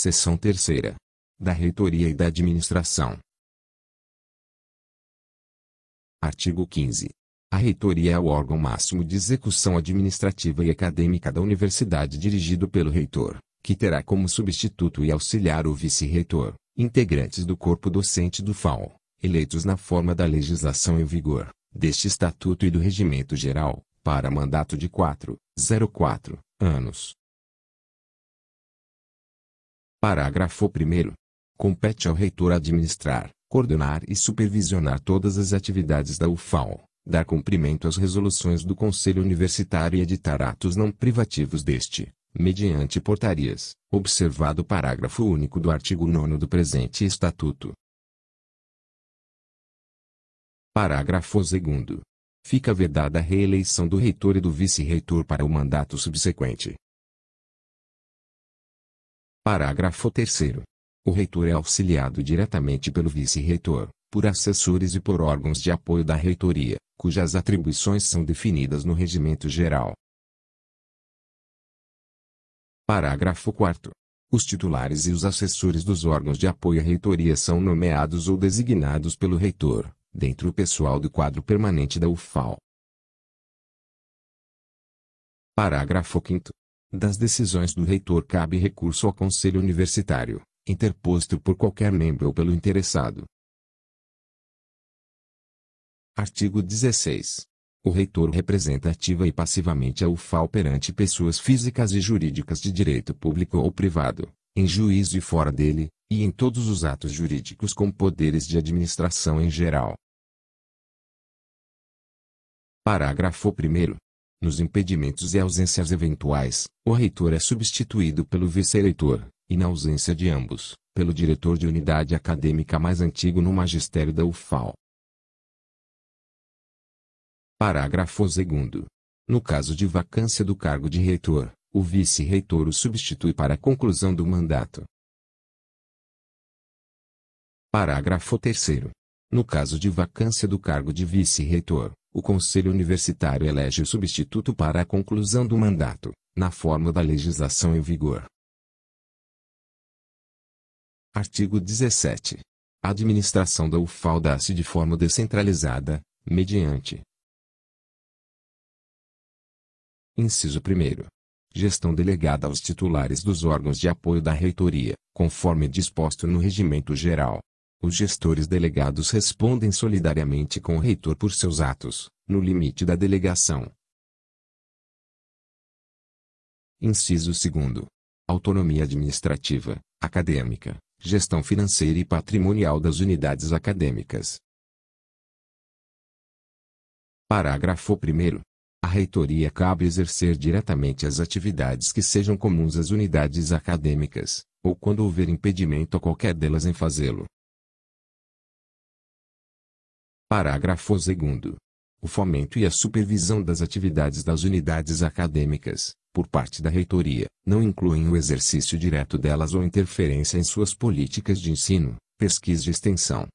Seção terceira. Da Reitoria e da Administração. Artigo 15. A reitoria é o órgão máximo de execução administrativa e acadêmica da universidade dirigido pelo reitor, que terá como substituto e auxiliar o vice-reitor, integrantes do corpo docente do FAO, eleitos na forma da legislação em vigor, deste estatuto e do regimento geral, para mandato de 4,04 anos, Parágrafo 1 Compete ao reitor administrar, coordenar e supervisionar todas as atividades da UFAL, dar cumprimento às resoluções do Conselho Universitário e editar atos não privativos deste, mediante portarias, observado o parágrafo único do artigo 9 do presente Estatuto. Parágrafo 2 Fica vedada a reeleição do reitor e do vice-reitor para o mandato subsequente. Parágrafo 3 O reitor é auxiliado diretamente pelo vice-reitor, por assessores e por órgãos de apoio da reitoria, cujas atribuições são definidas no Regimento Geral. Parágrafo 4 Os titulares e os assessores dos órgãos de apoio à reitoria são nomeados ou designados pelo reitor, dentre o pessoal do quadro permanente da UFAL. Parágrafo 5 das decisões do reitor cabe recurso ao Conselho Universitário, interposto por qualquer membro ou pelo interessado. Artigo 16. O reitor representa ativa e passivamente a é UFAL perante pessoas físicas e jurídicas de direito público ou privado, em juízo e fora dele, e em todos os atos jurídicos com poderes de administração em geral. Parágrafo 1. Nos impedimentos e ausências eventuais, o reitor é substituído pelo vice-reitor, e na ausência de ambos, pelo diretor de unidade acadêmica mais antigo no magistério da UFAL. Parágrafo 2 No caso de vacância do cargo de reitor, o vice-reitor o substitui para a conclusão do mandato. Parágrafo 3 No caso de vacância do cargo de vice-reitor, o Conselho Universitário elege o substituto para a conclusão do mandato, na forma da legislação em vigor. Artigo 17. A administração da UFAL dá-se de forma descentralizada, mediante Inciso 1. Gestão delegada aos titulares dos órgãos de apoio da reitoria, conforme disposto no Regimento Geral. Os gestores delegados respondem solidariamente com o reitor por seus atos, no limite da delegação. Inciso 2. Autonomia administrativa, acadêmica, gestão financeira e patrimonial das unidades acadêmicas. Parágrafo 1. A reitoria cabe exercer diretamente as atividades que sejam comuns às unidades acadêmicas, ou quando houver impedimento a qualquer delas em fazê-lo, Parágrafo 2 o fomento e a supervisão das atividades das unidades acadêmicas, por parte da reitoria, não incluem o exercício direto delas ou interferência em suas políticas de ensino, pesquisa e extensão,